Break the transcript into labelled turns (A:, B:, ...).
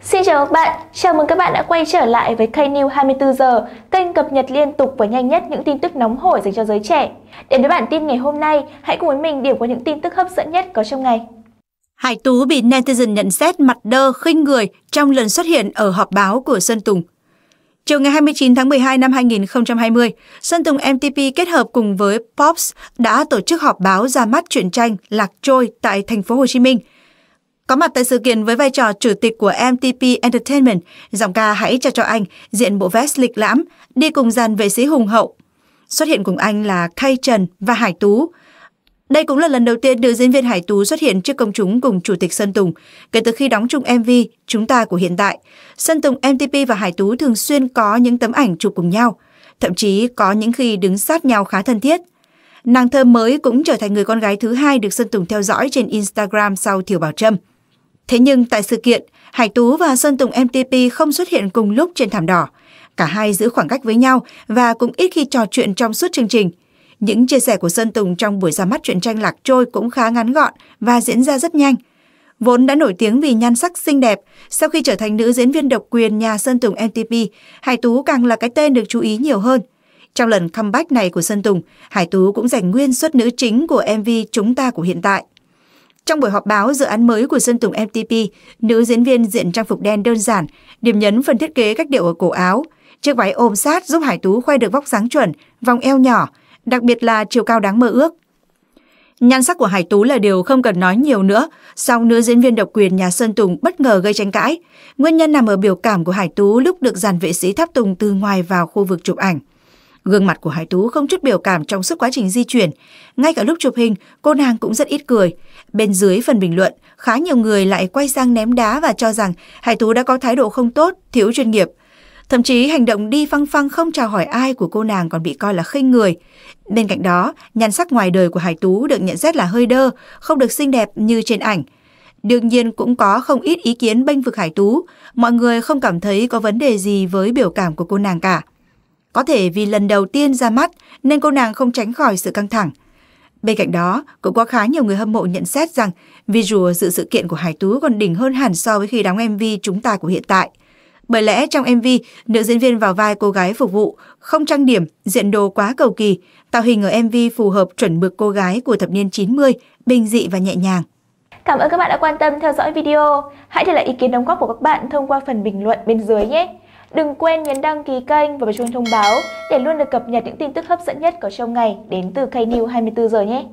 A: Xin chào các bạn, chào mừng các bạn đã quay trở lại với kênh New 24 giờ, kênh cập nhật liên tục và nhanh nhất những tin tức nóng hổi dành cho giới trẻ. Đến với bản tin ngày hôm nay, hãy cùng với mình điểm qua những tin tức hấp dẫn nhất có trong ngày.
B: Hải Tú bị netizen nhận xét mặt đơ khinh người trong lần xuất hiện ở họp báo của Sơn Tùng. Chiều ngày 29 tháng 12 năm 2020, Sơn Tùng MTP kết hợp cùng với Pops đã tổ chức họp báo ra mắt truyện tranh Lạc Trôi tại thành phố Hồ Chí Minh – có mặt tại sự kiện với vai trò chủ tịch của MTP Entertainment, giọng ca Hãy cho cho anh diện bộ vest lịch lãm, đi cùng dàn vệ sĩ hùng hậu. Xuất hiện cùng anh là Kay Trần và Hải Tú. Đây cũng là lần đầu tiên nữ diễn viên Hải Tú xuất hiện trước công chúng cùng Chủ tịch Sơn Tùng kể từ khi đóng chung MV Chúng ta của hiện tại. Sơn Tùng, MTP và Hải Tú thường xuyên có những tấm ảnh chụp cùng nhau, thậm chí có những khi đứng sát nhau khá thân thiết. Nàng thơ mới cũng trở thành người con gái thứ hai được Sơn Tùng theo dõi trên Instagram sau Thiều Bảo Trâm. Thế nhưng tại sự kiện, Hải Tú và Sơn Tùng MTP không xuất hiện cùng lúc trên thảm đỏ. Cả hai giữ khoảng cách với nhau và cũng ít khi trò chuyện trong suốt chương trình. Những chia sẻ của Sơn Tùng trong buổi ra mắt truyện tranh Lạc Trôi cũng khá ngắn gọn và diễn ra rất nhanh. Vốn đã nổi tiếng vì nhan sắc xinh đẹp, sau khi trở thành nữ diễn viên độc quyền nhà Sơn Tùng MTP, Hải Tú càng là cái tên được chú ý nhiều hơn. Trong lần comeback này của Sơn Tùng, Hải Tú cũng giành nguyên suất nữ chính của MV Chúng ta của hiện tại. Trong buổi họp báo dự án mới của Sơn Tùng MTP, nữ diễn viên diện trang phục đen đơn giản, điểm nhấn phần thiết kế cách điệu ở cổ áo. Chiếc váy ôm sát giúp Hải Tú khoe được vóc dáng chuẩn, vòng eo nhỏ, đặc biệt là chiều cao đáng mơ ước. Nhan sắc của Hải Tú là điều không cần nói nhiều nữa, song nữ diễn viên độc quyền nhà Sơn Tùng bất ngờ gây tranh cãi. Nguyên nhân nằm ở biểu cảm của Hải Tú lúc được dàn vệ sĩ Tháp Tùng từ ngoài vào khu vực chụp ảnh. Gương mặt của Hải Tú không chút biểu cảm trong suốt quá trình di chuyển. Ngay cả lúc chụp hình, cô nàng cũng rất ít cười. Bên dưới phần bình luận, khá nhiều người lại quay sang ném đá và cho rằng Hải Tú đã có thái độ không tốt, thiếu chuyên nghiệp. Thậm chí hành động đi phăng phăng không chào hỏi ai của cô nàng còn bị coi là khinh người. Bên cạnh đó, nhan sắc ngoài đời của Hải Tú được nhận xét là hơi đơ, không được xinh đẹp như trên ảnh. Đương nhiên cũng có không ít ý kiến bênh vực Hải Tú, mọi người không cảm thấy có vấn đề gì với biểu cảm của cô nàng cả. Có thể vì lần đầu tiên ra mắt nên cô nàng không tránh khỏi sự căng thẳng. Bên cạnh đó, cũng có khá nhiều người hâm mộ nhận xét rằng visual dự sự kiện của Hải Tú còn đỉnh hơn hẳn so với khi đóng MV Chúng ta của hiện tại. Bởi lẽ trong MV, nữ diễn viên vào vai cô gái phục vụ, không trang điểm, diện đồ quá cầu kỳ, tạo hình ở MV phù hợp chuẩn mực cô gái của thập niên 90, bình dị và nhẹ nhàng.
A: Cảm ơn các bạn đã quan tâm theo dõi video. Hãy để lại ý kiến đóng góp của các bạn thông qua phần bình luận bên dưới nhé. Đừng quên nhấn đăng ký kênh và bật chuông thông báo để luôn được cập nhật những tin tức hấp dẫn nhất có trong ngày đến từ Knew 24 giờ nhé.